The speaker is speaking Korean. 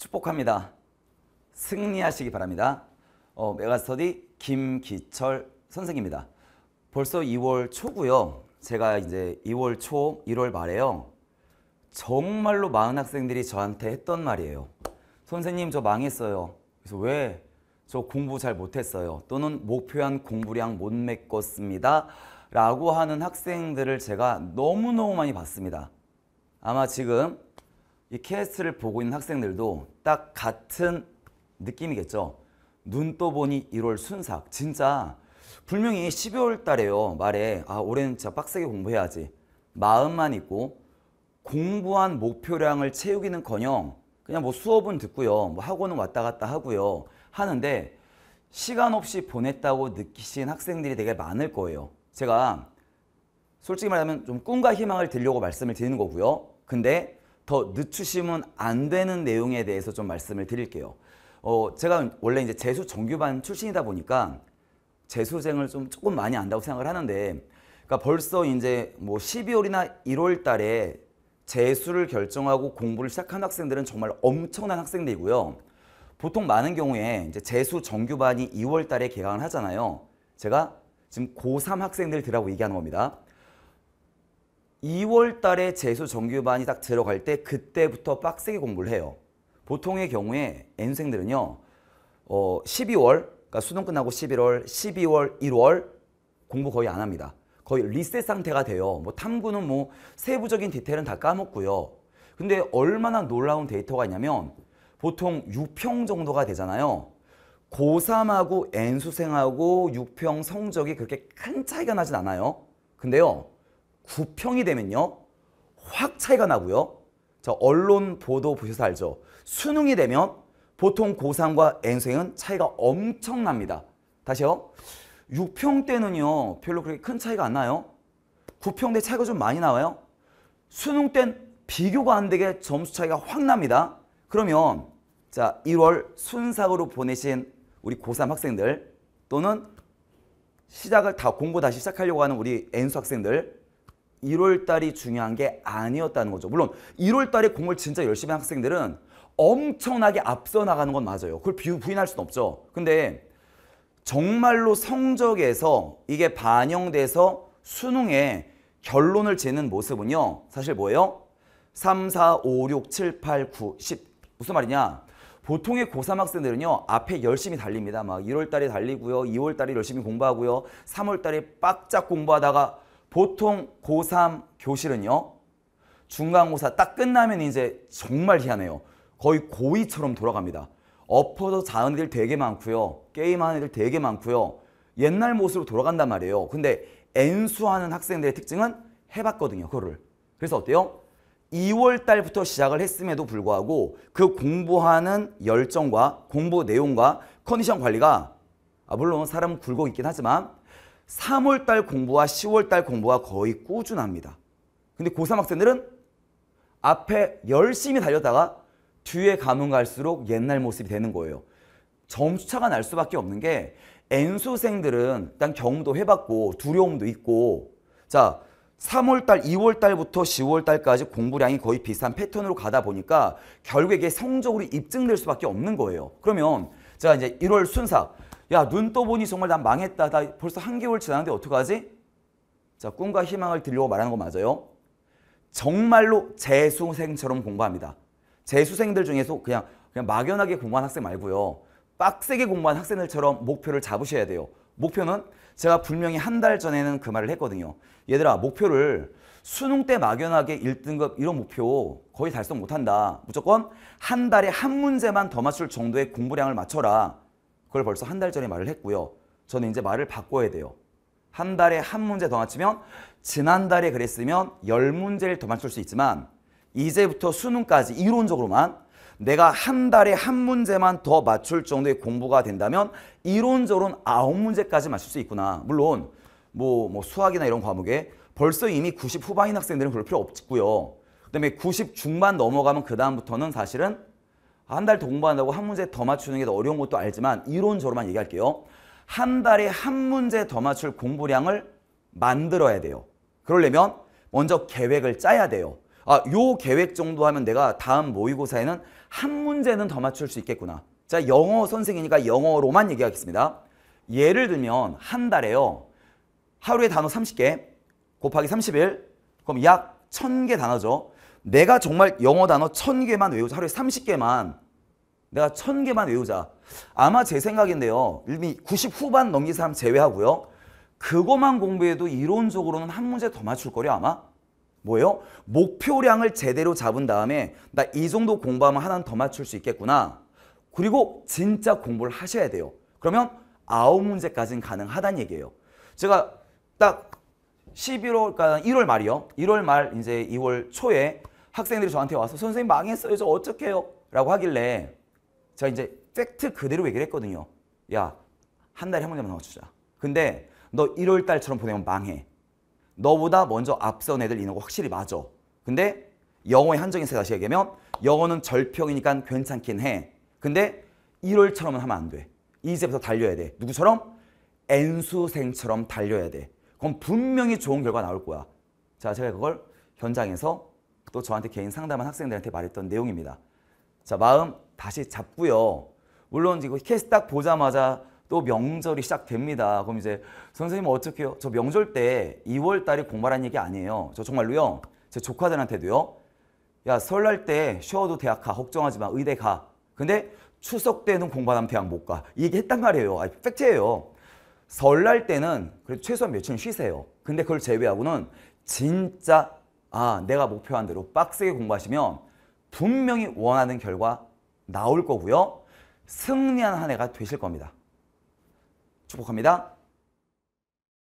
축복합니다. 승리하시기 바랍니다. 어, 메가스터디 김기철 선생입니다. 벌써 2월 초고요. 제가 이제 2월 초, 1월 말에요. 정말로 많은 학생들이 저한테 했던 말이에요. 선생님 저 망했어요. 그래서 왜? 저 공부 잘 못했어요. 또는 목표한 공부량 못 메꿨습니다. 라고 하는 학생들을 제가 너무너무 많이 봤습니다. 아마 지금 이 케이스를 보고 있는 학생들도 딱 같은 느낌이겠죠. 눈 떠보니 1월 순삭. 진짜 분명히 12월 달에요. 말에 아 올해는 진짜 빡세게 공부해야지. 마음만 있고 공부한 목표량을 채우기는커녕 그냥 뭐 수업은 듣고요. 뭐 학원은 왔다 갔다 하고요. 하는데 시간 없이 보냈다고 느끼신 학생들이 되게 많을 거예요. 제가 솔직히 말하면 좀 꿈과 희망을 드리려고 말씀을 드리는 거고요. 근데 더 늦추시면 안 되는 내용에 대해서 좀 말씀을 드릴게요. 어, 제가 원래 이제 재수 정규반 출신이다 보니까 재수생을 좀 조금 많이 안다고 생각을 하는데 그러니까 벌써 이제 뭐 12월이나 1월 달에 재수를 결정하고 공부를 시작한 학생들은 정말 엄청난 학생들이고요. 보통 많은 경우에 이제 재수 정규반이 2월 달에 개강을 하잖아요. 제가 지금 고3 학생들들하고 얘기하는 겁니다. 2월 달에 재수 정규반이 딱 들어갈 때 그때부터 빡세게 공부를 해요. 보통의 경우에 N생들은요. 어, 12월, 그러니까 수능 끝나고 11월, 12월, 1월 공부 거의 안 합니다. 거의 리셋 상태가 돼요. 뭐 탐구는 뭐 세부적인 디테일은 다 까먹고요. 근데 얼마나 놀라운 데이터가 있냐면 보통 6평 정도가 되잖아요. 고3하고 N수생하고 6평 성적이 그렇게 큰 차이가 나진 않아요. 근데요. 9평이 되면요. 확 차이가 나고요. 자, 언론 보도 보셔서 알죠. 수능이 되면 보통 고3과 N수행은 차이가 엄청납니다. 다시요. 6평 때는요. 별로 그렇게 큰 차이가 안 나요. 9평 때 차이가 좀 많이 나와요. 수능 땐 비교가 안 되게 점수 차이가 확 납니다. 그러면 자 1월 순삭으로 보내신 우리 고3 학생들 또는 시작을 다 공부 다시 시작하려고 하는 우리 N수 학생들 1월 달이 중요한 게 아니었다는 거죠. 물론 1월 달에 공을 진짜 열심히 한 학생들은 엄청나게 앞서 나가는 건 맞아요. 그걸 부인할 수는 없죠. 근데 정말로 성적에서 이게 반영돼서 수능에 결론을 짓는 모습은요. 사실 뭐예요? 3, 4, 5, 6, 7, 8, 9, 10. 무슨 말이냐? 보통의 고3 학생들은요. 앞에 열심히 달립니다. 막 1월 달에 달리고요. 2월 달에 열심히 공부하고요. 3월 달에 빡짝 공부하다가 보통 고3 교실은요. 중간고사 딱 끝나면 이제 정말 희한해요. 거의 고2처럼 돌아갑니다. 엎어서 자는 애들 되게 많고요. 게임하는 애들 되게 많고요. 옛날 모습으로 돌아간단 말이에요. 근데 N수하는 학생들의 특징은 해봤거든요. 그거를. 그래서 어때요? 2월 달부터 시작을 했음에도 불구하고 그 공부하는 열정과 공부 내용과 컨디션 관리가 아 물론 사람은 굴고 있긴 하지만 3월달 공부와 10월달 공부가 거의 꾸준합니다. 근데 고3 학생들은 앞에 열심히 달려다가 뒤에 가면 갈수록 옛날 모습이 되는 거예요. 점수차가 날 수밖에 없는 게 N수생들은 일단 경험도 해봤고 두려움도 있고 자 3월달, 2월달부터 10월달까지 공부량이 거의 비슷한 패턴으로 가다 보니까 결국에 성적으로 입증될 수밖에 없는 거예요. 그러면 자 이제 1월 순삭 야, 눈 떠보니 정말 난 망했다. 나 벌써 한 개월 지났는데 어떡하지? 자, 꿈과 희망을 들려고 말하는 거 맞아요. 정말로 재수생처럼 공부합니다. 재수생들 중에서 그냥, 그냥 막연하게 공부한 학생 말고요. 빡세게 공부한 학생들처럼 목표를 잡으셔야 돼요. 목표는 제가 분명히 한 달 전에는 그 말을 했거든요. 얘들아 목표를 수능 때 막연하게 1등급 이런 목표 거의 달성 못한다. 무조건 한 달에 한 문제만 더 맞출 정도의 공부량을 맞춰라. 그걸 벌써 한 달 전에 말을 했고요. 저는 이제 말을 바꿔야 돼요. 한 달에 한 문제 더 맞추면 지난달에 그랬으면 열문제를더 맞출 수 있지만 이제부터 수능까지 이론적으로만 내가 한 달에 한 문제만 더 맞출 정도의 공부가 된다면 이론적으로는 아홉 문제까지 맞출 수 있구나. 물론 뭐, 뭐 수학이나 이런 과목에 벌써 이미 90 후반인 학생들은 그럴 필요 없고요. 그다음에 90 중반 넘어가면 그 다음부터는 사실은 한달 공부한다고 한 문제 더 맞추는 게 더 어려운 것도 알지만 이론적으로만 얘기할게요. 한 달에 한 문제 더 맞출 공부량을 만들어야 돼요. 그러려면 먼저 계획을 짜야 돼요. 아, 요 계획 정도 하면 내가 다음 모의고사에는 한 문제는 더 맞출 수 있겠구나. 자, 영어 선생이니까 영어로만 얘기하겠습니다. 예를 들면 한 달에요. 하루에 단어 30개 곱하기 30일 그럼 약 1000개 단어죠. 내가 정말 영어 단어 1000개만 외우자. 하루에 30개만. 내가 1000개만 외우자. 아마 제 생각인데요. 이미 90 후반 넘기 사람 제외하고요. 그것만 공부해도 이론적으로는 한 문제 더 맞출 거려 아마. 뭐예요? 목표량을 제대로 잡은 다음에 나 이 정도 공부하면 하나는 더 맞출 수 있겠구나. 그리고 진짜 공부를 하셔야 돼요. 그러면 아홉 문제까지는 가능하다는 얘기예요. 제가 딱 11월, 그러니까 1월 말이요. 1월 말 이제 2월 초에 학생들이 저한테 와서 선생님 망했어요. 저 어떡해요? 라고 하길래 제가 이제 팩트 그대로 얘기를 했거든요. 야, 한 달에 한 문제만 나와주자. 근데 너 1월 달처럼 보내면 망해. 너보다 먼저 앞선 애들 인원고 확실히 맞아. 근데 영어의 한정인세 다시 얘기하면 영어는 절평이니까 괜찮긴 해. 근데 1월처럼은 하면 안 돼. 이제부터 달려야 돼. 누구처럼? N수생처럼 달려야 돼. 그럼 분명히 좋은 결과 나올 거야. 자, 제가 그걸 현장에서 또 저한테 개인 상담한 학생들한테 말했던 내용입니다. 자, 마음 다시 잡고요. 물론 이거 그 케스딱 보자마자 또 명절이 시작됩니다. 그럼 이제 선생님 어떻게 요저 명절 때 2월 달에 공부하는 얘기 아니에요. 저 정말로요. 제 조카들한테도요. 야 설날 때 쉬어도 대학 가. 걱정하지 마. 의대 가. 근데 추석 때는 공부하면 대학 못 가. 이얘 했단 말이에요. 아, 팩트예요. 설날 때는 그래도 최소한 며칠 쉬세요. 근데 그걸 제외하고는 진짜 아 내가 목표한 대로 빡세게 공부하시면 분명히 원하는 결과 나올 거고요. 승리한 한 해가 되실 겁니다. 축복합니다.